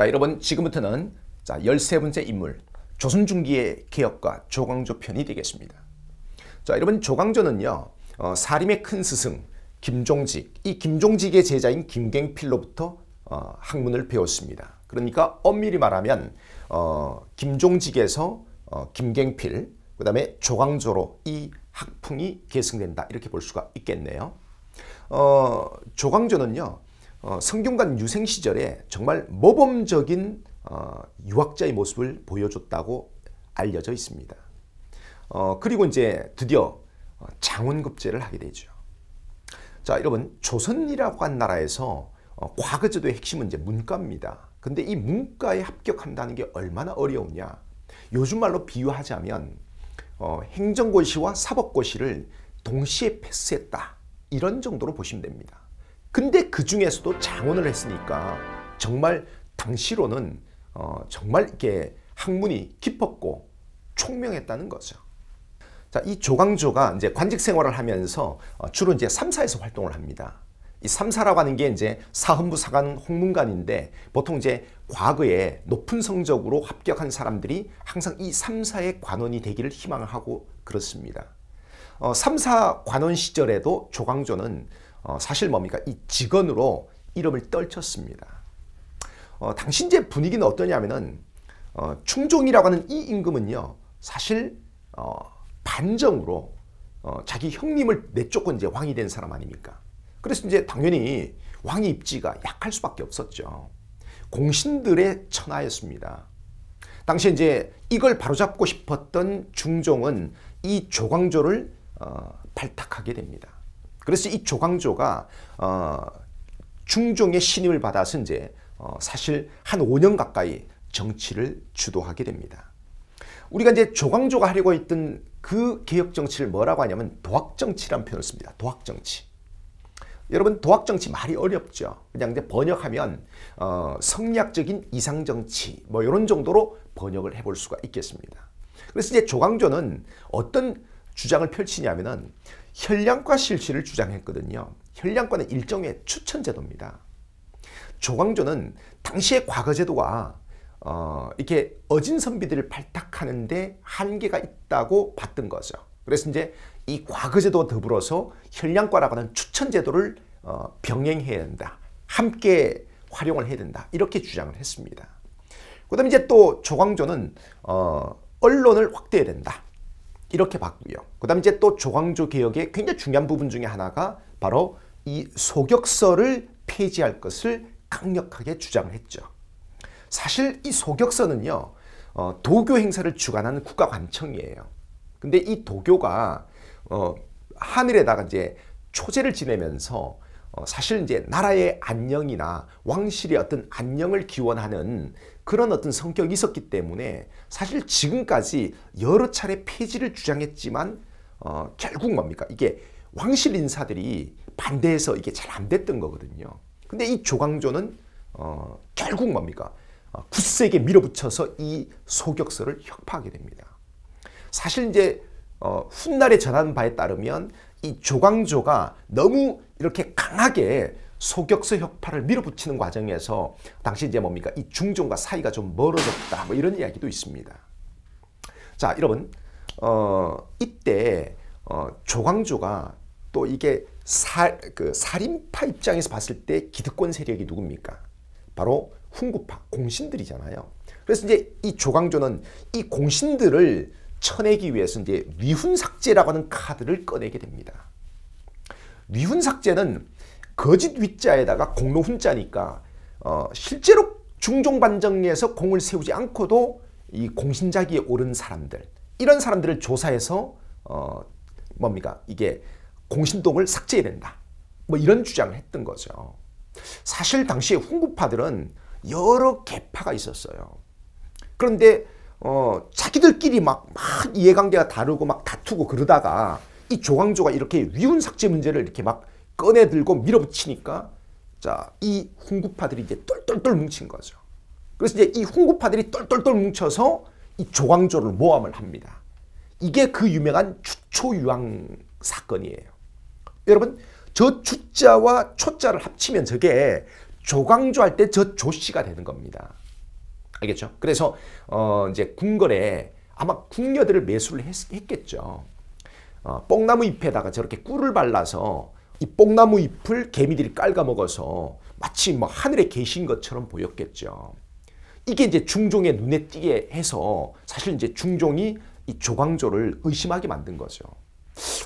자, 여러분 지금부터는 자, 13번째 인물 조선중기의 개혁과 조광조 편이 되겠습니다. 자, 여러분 조광조는요. 어, 사림의 큰 스승 김종직, 이 김종직의 제자인 김갱필로부터 어, 학문을 배웠습니다. 그러니까 엄밀히 말하면 어, 김종직에서 어, 김갱필, 그 다음에 조광조로 이 학풍이 계승된다 이렇게 볼 수가 있겠네요. 어, 조광조는요 어, 성균관 유생 시절에 정말 모범적인 어, 유학자의 모습을 보여줬다고 알려져 있습니다. 어, 그리고 이제 드디어 어, 장원급제를 하게 되죠. 자 여러분 조선이라고 한 나라에서 어, 과거제도의 핵심은 이제 문과입니다. 근데 이 문과에 합격한다는 게 얼마나 어려우냐. 요즘 말로 비유하자면 어, 행정고시와 사법고시를 동시에 패스했다. 이런 정도로 보시면 됩니다. 근데 그 중에서도 장원을 했으니까 정말 당시로는 어, 정말 이렇게 학문이 깊었고 총명했다는 거죠. 자, 이 조광조가 이제 관직 생활을 하면서 어, 주로 이제 3사에서 활동을 합니다. 이 3사라고 하는 게 이제 사헌부 사관 홍문관인데 보통 이제 과거에 높은 성적으로 합격한 사람들이 항상 이 3사의 관원이 되기를 희망하고 그렇습니다. 어, 3사 관원 시절에도 조광조는 어, 사실 뭡니까? 이 직원으로 이름을 떨쳤습니다. 어, 당신제 분위기는 어떠냐면은 어, 충종이라고 하는 이 임금은요 사실 어, 반정으로 어, 자기 형님을 내쫓고 이제 왕이 된 사람 아닙니까? 그래서 이제 당연히 왕의 입지가 약할 수밖에 없었죠. 공신들의 천하였습니다. 당시 이제 이걸 바로잡고 싶었던 중종은 이 조광조를 어, 발탁하게 됩니다. 그래서 이 조광조가 어, 중종의 신임을 받아서 이제 어, 사실 한 5년 가까이 정치를 주도하게 됩니다. 우리가 이제 조광조가 하려고 했던 그 개혁 정치를 뭐라고 하냐면 도학 정치라는 표현을 씁니다. 도학 정치. 여러분 도학 정치 말이 어렵죠. 그냥 이제 번역하면 어, 성리학적인 이상 정치 뭐 이런 정도로 번역을 해볼 수가 있겠습니다. 그래서 이제 조광조는 어떤 주장을 펼치냐면은 현량과 실시를 주장했거든요. 현량과는 일종의 추천제도입니다. 조광조는 당시의 과거제도가 어, 이렇게 어진 선비들을 발탁하는데 한계가 있다고 봤던 거죠. 그래서 이제 이 과거제도와 더불어서 현량과라고 하는 추천제도를 어, 병행해야 된다. 함께 활용을 해야 된다. 이렇게 주장을 했습니다. 그 다음에 이제 또 조광조는 어, 언론을 확대해야 된다. 이렇게 봤고요. 그 다음 이제 또 조광조 개혁의 굉장히 중요한 부분 중에 하나가 바로 이 소격서를 폐지할 것을 강력하게 주장을 했죠. 사실 이 소격서는요. 어, 도교 행사를 주관하는 국가관청이에요. 근데 이 도교가 어, 하늘에다가 이제 초제를 지내면서 어, 사실 이제 나라의 안녕이나 왕실의 어떤 안녕을 기원하는 그런 어떤 성격이 있었기 때문에 사실 지금까지 여러 차례 폐지를 주장했지만 어, 결국 뭡니까? 이게 왕실 인사들이 반대해서 이게 잘 안 됐던 거거든요. 근데 이 조광조는 어, 결국 뭡니까? 어, 굳세게 밀어붙여서 이 소격서를 혁파하게 됩니다. 사실 이제 어, 훗날에 전한 바에 따르면 이 조광조가 너무 이렇게 강하게 소격서 혁파를 밀어붙이는 과정에서 당시 이제 뭡니까 이 중종과 사이가 좀 멀어졌다 뭐 이런 이야기도 있습니다. 자 여러분 어, 이때 어, 조광조가 또 이게 살, 그 살인파 입장에서 봤을 때 기득권 세력이 누굽니까? 바로 훈구파 공신들이잖아요. 그래서 이제 이 조광조는 이 공신들을 쳐내기 위해서 이제 위훈 삭제라고 하는 카드를 꺼내게 됩니다. 위훈 삭제는 거짓 윗자에다가 공로 훈자니까 어, 실제로 중종반정에서 공을 세우지 않고도 이 공신자기에 오른 사람들 이런 사람들을 조사해서 어, 뭡니까 이게 공신동을 삭제해야 된다 뭐 이런 주장을 했던 거죠. 사실 당시에 훈구파들은 여러 개파가 있었어요. 그런데 어, 자기들끼리 막, 막 이해관계가 다르고 막 다투고 그러다가 이 조광조가 이렇게 위훈 삭제 문제를 이렇게 막 꺼내들고 밀어붙이니까 자, 이 훈구파들이 이제 똘똘똘 뭉친 거죠. 그래서 이제 이 훈구파들이 똘똘똘 뭉쳐서 이 조광조를 모함을 합니다. 이게 그 유명한 추초유황 사건이에요. 여러분, 저 주자와 초자를 합치면 저게 조광조 할 때 저 조씨가 되는 겁니다. 알겠죠? 그래서 어 이제 궁궐에 아마 궁녀들을 매수를 했, 겠죠 어, 뽕나무 잎에다가 저렇게 꿀을 발라서 이 뽕나무 잎을 개미들이 깔아먹어서 마치 뭐 하늘에 계신 것처럼 보였겠죠. 이게 이제 중종의 눈에 띄게 해서 사실 이제 중종이 이 조광조를 의심하게 만든 거죠.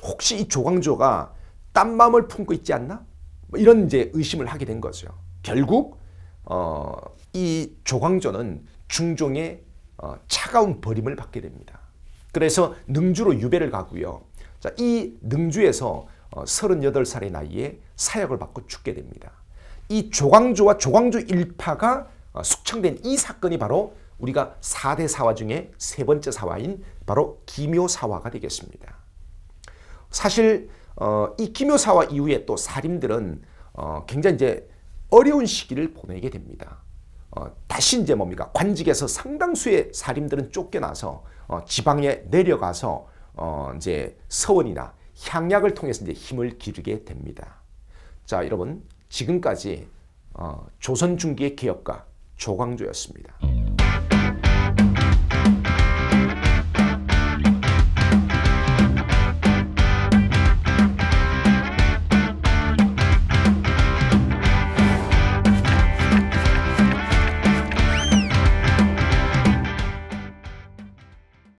혹시 이 조광조가 딴 마음을 품고 있지 않나? 뭐 이런 이제 의심을 하게 된 거죠. 결국 어, 이 조광조는 중종의 어, 차가운 버림을 받게 됩니다. 그래서 능주로 유배를 가고요. 자, 이 능주에서 38살의 어, 나이에 사역을 받고 죽게 됩니다. 이 조광조와 조광조 일파가 어, 숙청된 이 사건이 바로 우리가 4대 사화 중에 세 번째 사화인 바로 기묘사화가 되겠습니다. 사실 어, 이 기묘사화 이후에 또 사림들은 굉장히 이제 어려운 시기를 보내게 됩니다. 다시 이제 뭡니까 관직에서 상당수의 사림들은 쫓겨나서 지방에 내려가서 이제 서원이나 향약을 통해서 이제 힘을 기르게 됩니다. 자, 여러분 지금까지 어, 조선 중기의 개혁가 조광조였습니다.